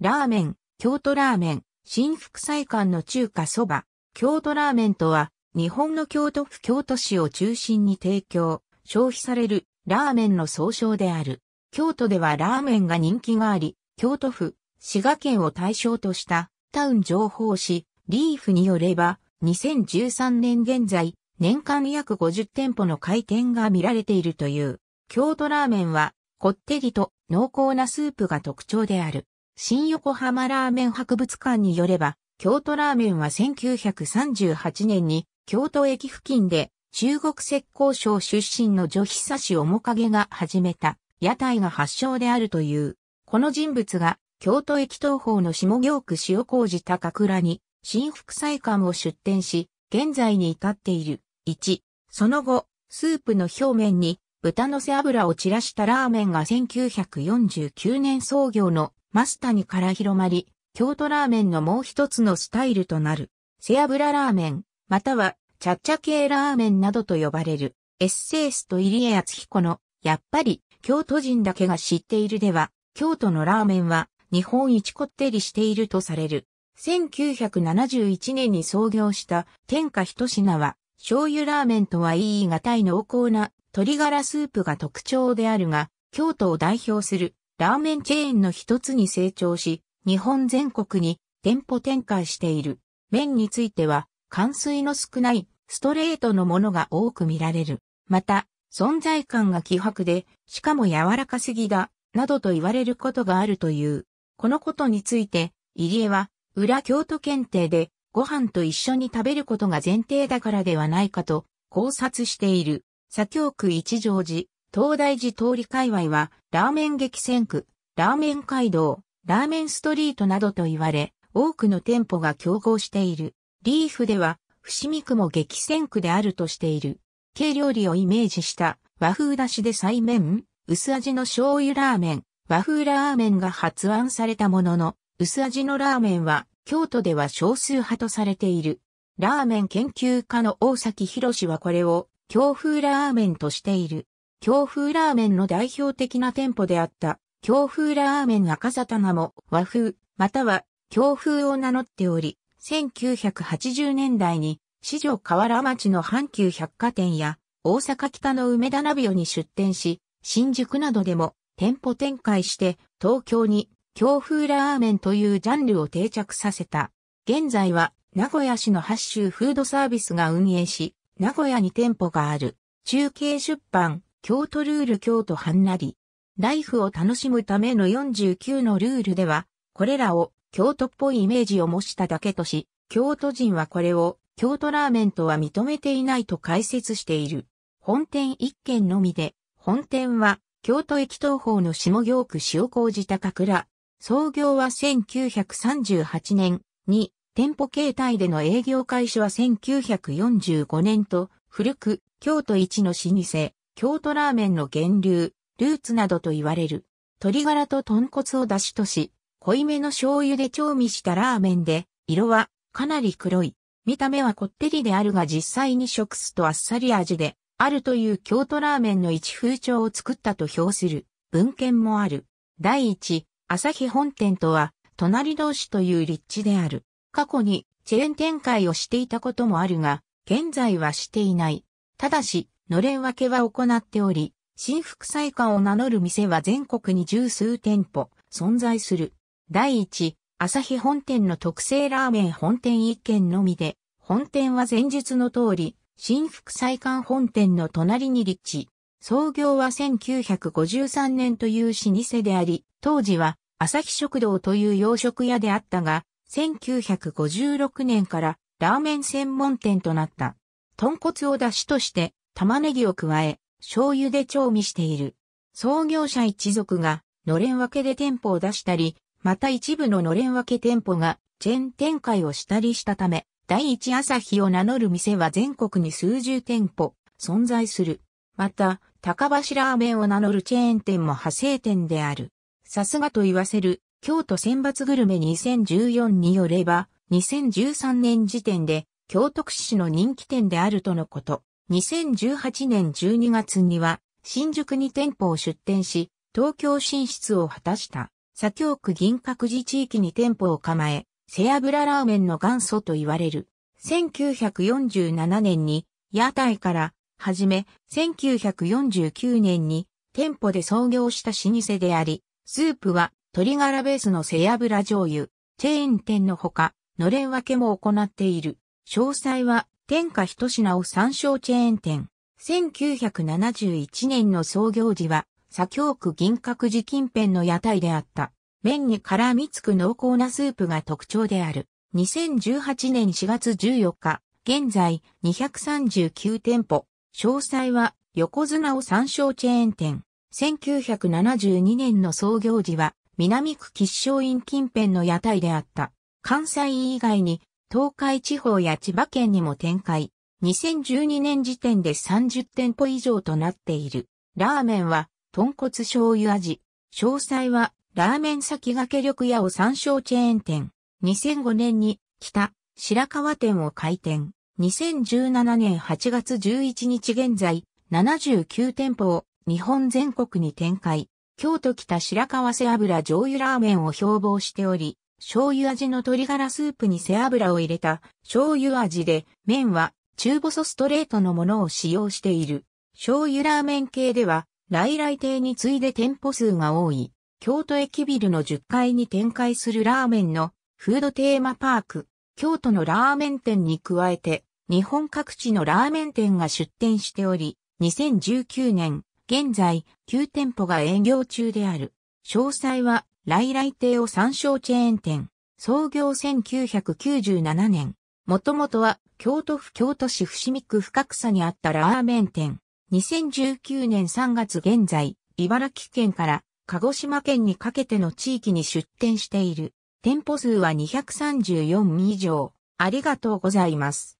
ラーメン、京都ラーメン、新福祭館の中華そば、京都ラーメンとは、日本の京都府京都市を中心に提供、消費されるラーメンの総称である。京都ではラーメンが人気があり、京都府、滋賀県を対象としたタウン情報誌、リーフによれば、2013年現在、年間約50店舗の開店が見られているという、京都ラーメンは、こってりと濃厚なスープが特徴である。新横浜ラーメン博物館によれば、京都ラーメンは1938年に京都駅付近で中国石膏省出身の女久氏面影が始めた屋台が発祥であるという。この人物が京都駅東方の下京区塩工事高倉に新副菜館を出店し、現在に至っている。1、その後、スープの表面に豚の背脂を散らしたラーメンが1949年創業のマスタにから広まり、京都ラーメンのもう一つのスタイルとなる、背脂ラーメン、または、チャッチャ系ラーメンなどと呼ばれる、エッセイスト入江敦彦の、やっぱり、京都人だけが知っているでは、京都のラーメンは、日本一こってりしているとされる。1971年に創業した天下一品は、醤油ラーメンとは言い難い濃厚な鶏ガラスープが特徴であるが、京都を代表するラーメンチェーンの一つに成長し、日本全国に店舗展開している。麺については、乾水の少ないストレートのものが多く見られる。また、存在感が希薄で、しかも柔らかすぎだ、などと言われることがあるという。このことについて、入江は、裏京都検定で、ご飯と一緒に食べることが前提だからではないかと、考察している。左京区一条寺、東大寺通り界隈は、ラーメン激戦区、ラーメン街道、ラーメンストリートなどと言われ、多くの店舗が競合している。リーフでは、伏見区も激戦区であるとしている。軽料理をイメージした和風だしで再麺、薄味の醤油ラーメン、和風ラーメンが発案されたものの、薄味のラーメンは京都では少数派とされている。ラーメン研究家の大崎博はこれを京風ラーメンとしている。京風ラーメンの代表的な店舗であった、京風ラーメン赤沙棚も和風、または京風を名乗っており、1980年代に、四条河原町の阪急百貨店や、大阪北の梅田ナビオに出店し、新宿などでも店舗展開して、東京に京風ラーメンというジャンルを定着させた。現在は、名古屋市の八州フードサービスが運営し、名古屋に店舗がある。中継出版、京都ルール京都ハンなり。ライフを楽しむための49のルールでは、これらを京都っぽいイメージを模しただけとし、京都人はこれを京都ラーメンとは認めていないと解説している。本店1軒のみで、本店は京都駅東方の下行区塩麹高倉。創業は1938年に店舗形態での営業開始は1945年と古く京都一の老舗京都ラーメンの源流、ルーツなどと言われる。鶏ガラと豚骨を出汁とし、濃いめの醤油で調味したラーメンで、色はかなり黒い。見た目はこってりであるが実際に食すとあっさり味で、あるという京都ラーメンの一風潮を作ったと評する文献もある。第一、朝日本店とは、隣同士という立地である。過去にチェーン展開をしていたこともあるが、現在はしていない。ただし、のれん分けは行っており、新福祭館を名乗る店は全国に十数店舗存在する。第一、朝日本店の特製ラーメン本店一軒のみで、本店は前述の通り、新福祭館本店の隣に立地。創業は1953年という老舗であり、当時は朝日食堂という洋食屋であったが、1956年からラーメン専門店となった。豚骨を出汁として玉ねぎを加え、醤油で調味している。創業者一族が、のれん分けで店舗を出したり、また一部ののれん分け店舗が、チェーン展開をしたりしたため、第一朝日を名乗る店は全国に数十店舗、存在する。また、高橋ラーメンを名乗るチェーン店も派生店である。さすがと言わせる、京都選抜グルメ2014によれば、2013年時点で、京都市の人気店であるとのこと。2018年12月には新宿に店舗を出店し、東京進出を果たした。左京区銀閣寺地域に店舗を構え、背脂ラーメンの元祖と言われる。1947年に屋台から始め、1949年に店舗で創業した老舗であり、スープは鶏ガラベースの背脂醤油、チェーン店のほか、のれん分けも行っている。詳細は天下一品を参照チェーン店。1971年の創業時は、左京区銀閣寺近辺の屋台であった。麺に絡みつく濃厚なスープが特徴である。2018年4月14日、現在239店舗。詳細は横綱を参照チェーン店。1972年の創業時は、南区吉祥院近辺の屋台であった。関西以外に東海地方や千葉県にも展開。2012年時点で30店舗以上となっている。ラーメンは、豚骨醤油味。詳細は、ラーメン先駆け力屋を参照チェーン店。2005年に、北、白川店を開店。2017年8月11日現在、79店舗を日本全国に展開。京都北白川背油醤油ラーメンを標榜しており、醤油味の鶏ガラスープに背脂を入れた醤油味で、麺は中細ストレートのものを使用している。醤油ラーメン系では、来来亭に次いで店舗数が多い、京都駅ビルの10階に展開するラーメンのフードテーマパーク、京都のラーメン店に加えて、日本各地のラーメン店が出店しており、2019年、現在、9店舗が営業中である。詳細は、来来亭を参照チェーン店。創業1997年。もともとは京都府京都市伏見区深草にあったラーメン店。2019年3月現在、茨城県から鹿児島県にかけての地域に出店している。店舗数は234以上。ありがとうございます。